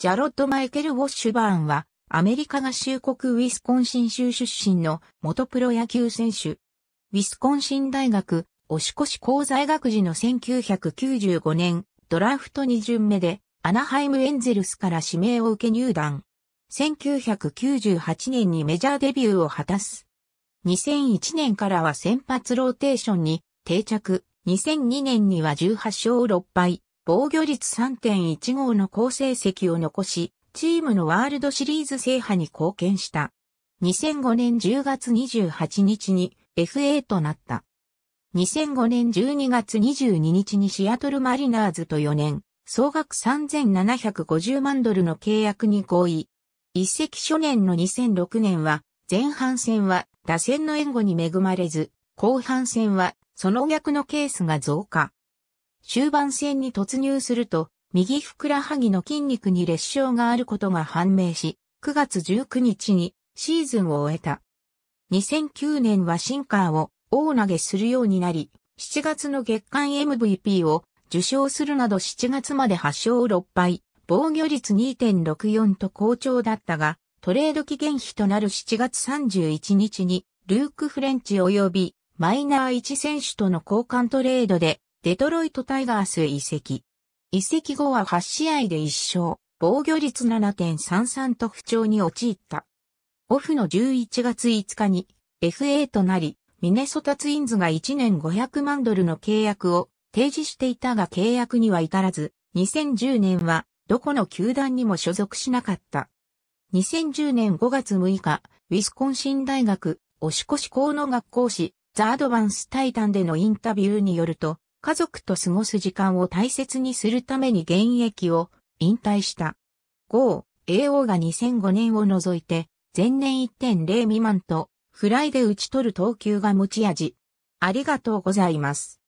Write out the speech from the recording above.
ジャロッド・マイケル・ウォッシュバーンは、アメリカ合衆国ウィスコンシン州出身の元プロ野球選手。ウィスコンシン大学、押し越し工在学時の1995年、ドラフト2巡目で、アナハイム・エンゼルスから指名を受け入団。1998年にメジャーデビューを果たす。2001年からは先発ローテーションに定着。2002年には18勝6敗、防御率3.15の好成績を残し、チームのワールドシリーズ制覇に貢献した。2005年10月28日に FA となった。2005年12月22日にシアトルマリナーズと4年、総額3750万ドルの契約に合意。一席初年の2006年は、前半戦は打線の援護に恵まれず、後半戦はその逆のケースが増加。終盤戦に突入すると、右ふくらはぎの筋肉に裂傷があることが判明し、9月19日にシーズンを終えた。2009年はシンカーを大投げするようになり、7月の月間 MVP を受賞するなど7月まで8勝6敗、防御率2.64と好調だったが、トレード期限日となる7月31日に、ルーク・フレンチ及びマイナー1選手との交換トレードでデトロイトタイガースへ移籍。移籍後は8試合で1勝、防御率7.33と不調に陥った。オフの11月5日に FA となり、ミネソタツインズが1年500万ドルの契約を提示していたが契約には至らず、2010年はどこの球団にも所属しなかった。2010年5月6日、ウィスコンシン大学、押越高の学校誌、ザ・アドバンス・タイタンでのインタビューによると、家族と過ごす時間を大切にするために現役を引退した。豪、英王が2005年を除いて、前年1.0未満と、フライで打ち取る投球が持ち味。ありがとうございます。